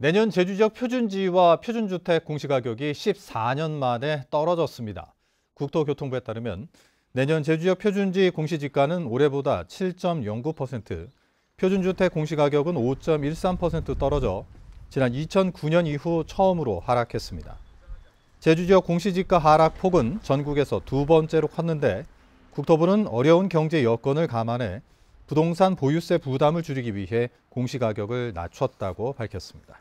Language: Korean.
내년 제주 지역 표준지와 표준주택 공시가격이 14년 만에 떨어졌습니다. 국토교통부에 따르면 내년 제주 지역 표준지 공시지가는 올해보다 7.09%, 표준주택 공시가격은 5.13% 떨어져 지난 2009년 이후 처음으로 하락했습니다. 제주 지역 공시지가 하락폭은 전국에서 두 번째로 컸는데 국토부는 어려운 경제 여건을 감안해 부동산 보유세 부담을 줄이기 위해 공시가격을 낮췄다고 밝혔습니다.